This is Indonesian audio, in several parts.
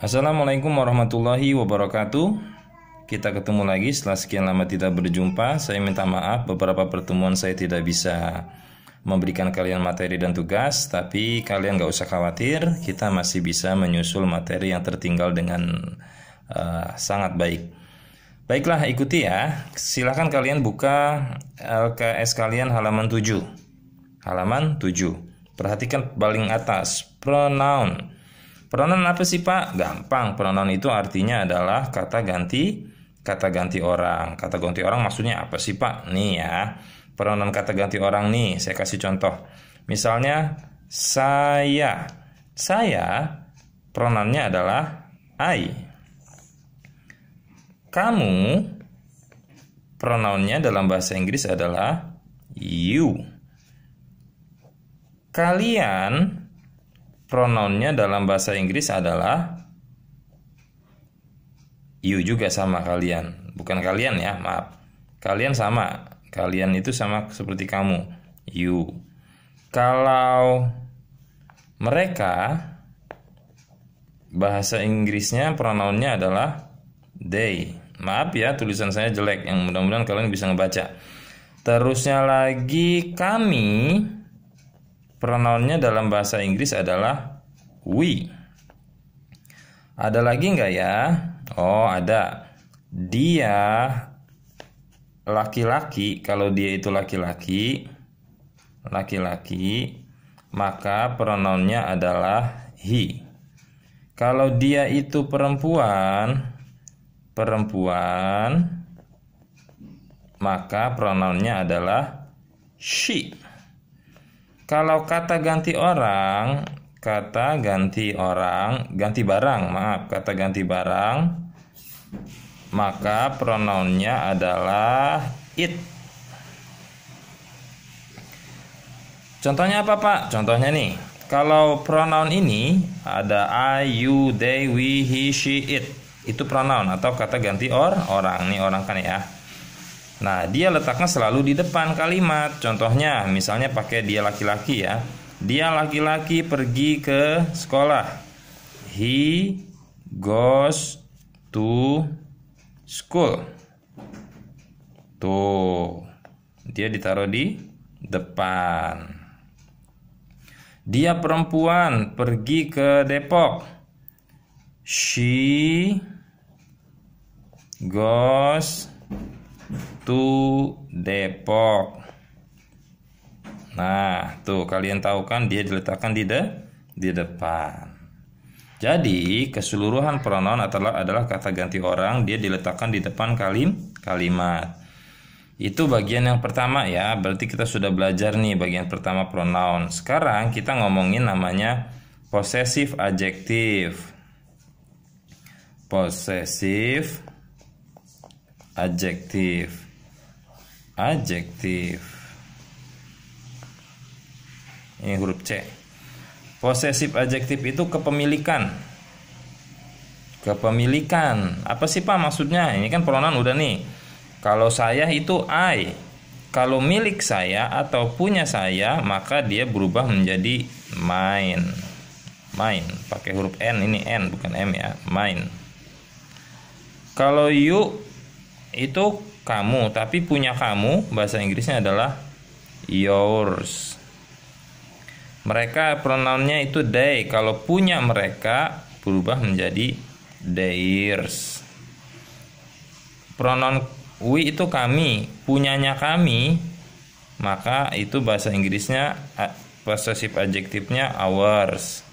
Assalamualaikum warahmatullahi wabarakatuh. Kita ketemu lagi setelah sekian lama tidak berjumpa. Saya minta maaf beberapa pertemuan saya tidak bisa memberikan kalian materi dan tugas, tapi kalian gak usah khawatir, kita masih bisa menyusul materi yang tertinggal dengan uh, sangat baik. Baiklah, ikuti ya. Silahkan kalian buka eh, LKS kalian halaman 7. Halaman 7. Perhatikan paling atas, pronoun Peronan apa sih Pak? Gampang. Peronan itu artinya adalah kata ganti kata ganti orang. Kata ganti orang maksudnya apa sih Pak? Nih ya. Peronan kata ganti orang nih, saya kasih contoh. Misalnya saya. Saya peronannya adalah I. Kamu peronannya dalam bahasa Inggris adalah you. Kalian pronounnya dalam bahasa Inggris adalah you juga sama kalian. Bukan kalian ya, maaf. Kalian sama. Kalian itu sama seperti kamu. You. Kalau mereka bahasa Inggrisnya pronounnya adalah they. Maaf ya tulisan saya jelek yang mudah-mudahan kalian bisa ngebaca. Terusnya lagi kami Pronounnya dalam bahasa Inggris adalah we. Ada lagi nggak ya? Oh, ada. Dia laki-laki, kalau dia itu laki-laki, laki-laki, maka pronounnya adalah he. Kalau dia itu perempuan, perempuan, maka pronounnya adalah she. Kalau kata ganti orang, kata ganti orang, ganti barang, maaf, kata ganti barang, maka pronounnya adalah it. Contohnya apa, Pak? Contohnya nih, kalau pronoun ini ada I, you, they, we, he, she, it. Itu pronoun atau kata ganti or orang nih orang kan ya. Nah, dia letaknya selalu di depan kalimat. Contohnya, misalnya pakai dia laki-laki ya. Dia laki-laki pergi ke sekolah. He goes to school. Tuh. Dia ditaruh di depan. Dia perempuan pergi ke Depok. She goes Depok. Nah, tuh kalian tahu kan dia diletakkan di de di depan. Jadi, keseluruhan pronoun adalah adalah kata ganti orang, dia diletakkan di depan kalim kalimat. Itu bagian yang pertama ya, berarti kita sudah belajar nih bagian pertama pronoun. Sekarang kita ngomongin namanya posesif adjektif. Posesif adjektif adjektif ini huruf C posesif adjektif itu kepemilikan kepemilikan apa sih pak maksudnya ini kan pronoun udah nih kalau saya itu I kalau milik saya atau punya saya maka dia berubah menjadi mine mine pakai huruf N ini N bukan M ya mine kalau you itu kamu, tapi punya kamu bahasa Inggrisnya adalah yours. Mereka pronounnya itu they. Kalau punya mereka berubah menjadi theirs. Pronoun we itu kami, punyanya kami, maka itu bahasa Inggrisnya possessive adjektifnya ours.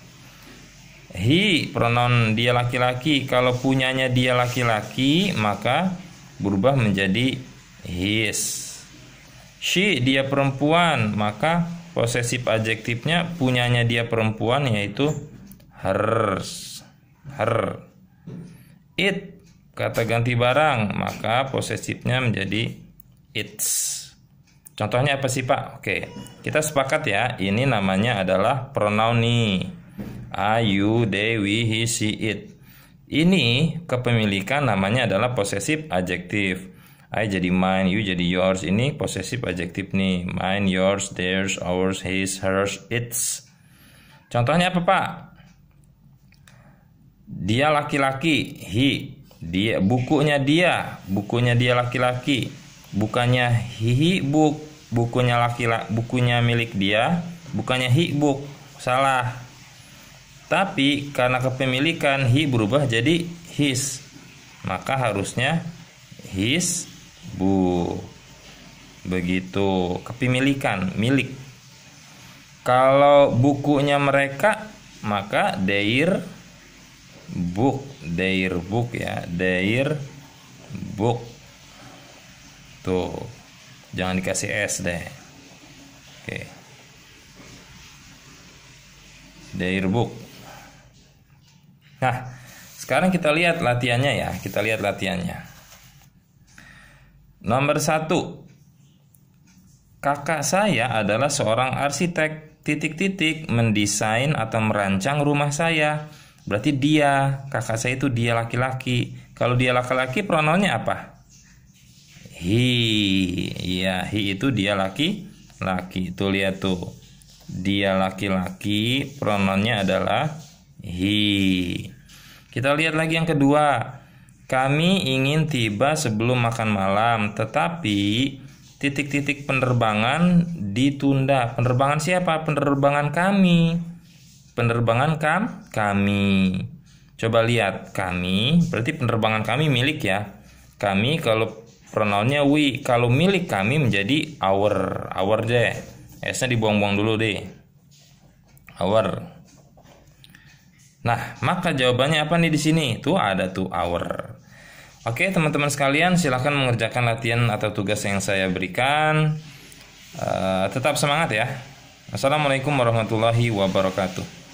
He pronoun dia laki-laki, kalau punyanya dia laki-laki, maka berubah menjadi his. She dia perempuan, maka posesif adjektifnya punyanya dia perempuan yaitu hers. Her. It kata ganti barang, maka posesifnya menjadi its. Contohnya apa sih Pak? Oke, kita sepakat ya, ini namanya adalah pronoun nih. ayu you, they, we, he, she, it. Ini kepemilikan namanya adalah possessive adjektif. I jadi mine, you jadi yours. Ini possessive adjektif nih. Mine, yours, theirs, ours, his, hers, its. Contohnya apa, Pak? Dia laki-laki, he. Dia bukunya dia, bukunya dia laki-laki. Bukannya he book, bukunya laki-laki, bukunya milik dia, bukannya he book. Salah. Tapi karena kepemilikan he berubah jadi his. Maka harusnya his bu. Begitu kepemilikan, milik. Kalau bukunya mereka maka their book, their book ya, their book. Tuh. Jangan dikasih S deh. Oke. Okay. Their book. Nah, sekarang kita lihat latihannya ya. Kita lihat latihannya. Nomor satu, kakak saya adalah seorang arsitek titik-titik mendesain atau merancang rumah saya. Berarti dia, kakak saya itu dia laki-laki. Kalau dia laki-laki prononya apa? Hi, Iya, hi itu dia laki-laki. itu lihat tuh. Dia laki-laki, Prononya adalah hi. Kita lihat lagi yang kedua. Kami ingin tiba sebelum makan malam, tetapi titik-titik penerbangan ditunda. Penerbangan siapa? Penerbangan kami. Penerbangan kam kami. Coba lihat kami, berarti penerbangan kami milik ya. Kami kalau pronounnya we, kalau milik kami menjadi our. Our deh. S-nya dibuang-buang dulu deh. Our. Nah, maka jawabannya apa nih di sini? itu ada tuh hour. Oke, teman-teman sekalian, silahkan mengerjakan latihan atau tugas yang saya berikan. Uh, tetap semangat ya. Assalamualaikum warahmatullahi wabarakatuh.